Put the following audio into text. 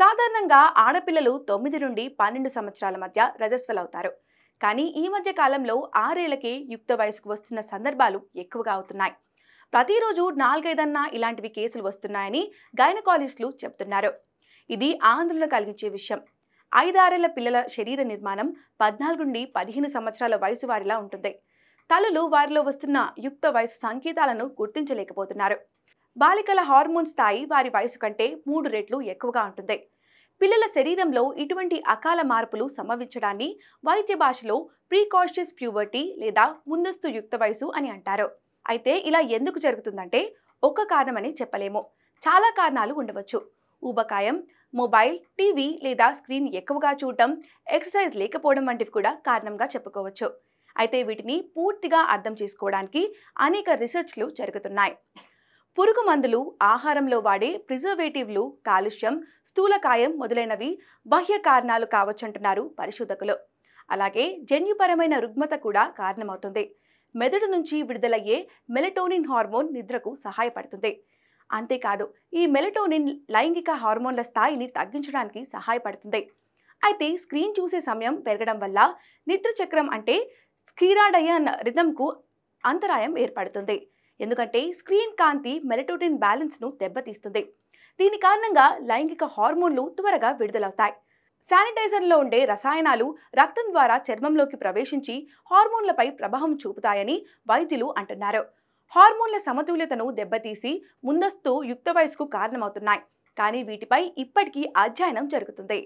సాధారణంగా ఆడపిల్లలు తొమ్మిది నుండి పన్నెండు సంవత్సరాల మధ్య రజస్వలవుతారు కానీ ఈ మధ్య కాలంలో ఆరేళ్లకే యుక్త వయసుకు వస్తున్న సందర్భాలు ఎక్కువగా అవుతున్నాయి ప్రతిరోజు నాలుగైదన్నా ఇలాంటివి కేసులు వస్తున్నాయని గైనకాలజిస్టులు చెబుతున్నారు ఇది ఆందోళన కలిగించే విషయం ఐదారేళ్ల పిల్లల శరీర నిర్మాణం పద్నాలుగు నుండి పదిహేను సంవత్సరాల వయసు వారిలా ఉంటుంది తల్లులు వారిలో వస్తున్న యుక్త వయసు సంకేతాలను గుర్తించలేకపోతున్నారు బాలికల హార్మోన్ స్థాయి వారి వయసు కంటే మూడు రెట్లు ఎక్కువగా ఉంటుంది పిల్లల శరీరంలో ఇటువంటి అకాల మార్పులు సంభవించడాన్ని వైద్య భాషలో ప్రీకాషియస్ ప్యూబర్టీ లేదా ముందస్తు యుక్త వయసు అని అంటారు అయితే ఇలా ఎందుకు జరుగుతుందంటే ఒక కారణమని చెప్పలేము చాలా కారణాలు ఉండవచ్చు ఊబకాయం మొబైల్ టీవీ లేదా స్క్రీన్ ఎక్కువగా చూడటం ఎక్సర్సైజ్ లేకపోవడం వంటివి కూడా కారణంగా చెప్పుకోవచ్చు అయితే వీటిని పూర్తిగా అర్థం చేసుకోవడానికి అనేక రీసెర్చ్లు జరుగుతున్నాయి పురుగు మందులు ఆహారంలో వాడే ప్రిజర్వేటివ్లు కాలుష్యం స్థూలకాయం మొదలైనవి బాహ్య కారణాలు కావచ్చంటున్నారు పరిశోధకులు అలాగే జన్యుపరమైన రుగ్మత కూడా కారణమవుతుంది మెదడు నుంచి విడుదలయ్యే మెలటోనిన్ హార్మోన్ నిద్రకు సహాయపడుతుంది అంతేకాదు ఈ మెలటోనిన్ లైంగిక హార్మోన్ల స్థాయిని తగ్గించడానికి సహాయపడుతుంది అయితే స్క్రీన్ చూసే సమయం పెరగడం వల్ల నిద్ర చక్రం అంటే స్కీరాడయన్ రిథంకు అంతరాయం ఏర్పడుతుంది ఎందుకంటే స్క్రీన్ కాంతి మెలటోటిన్ బ్యాలెన్స్ను దెబ్బతీస్తుంది దీని కారణంగా లైంగిక హార్మోన్లు త్వరగా విడుదలవుతాయి శానిటైజర్లో ఉండే రసాయనాలు రక్తం ద్వారా చర్మంలోకి ప్రవేశించి హార్మోన్లపై ప్రభావం చూపుతాయని వైద్యులు అంటున్నారు హార్మోన్ల సమతుల్యతను దెబ్బతీసి ముందస్తు యుక్త వయసుకు కారణమవుతున్నాయి కానీ వీటిపై ఇప్పటికీ అధ్యయనం జరుగుతుంది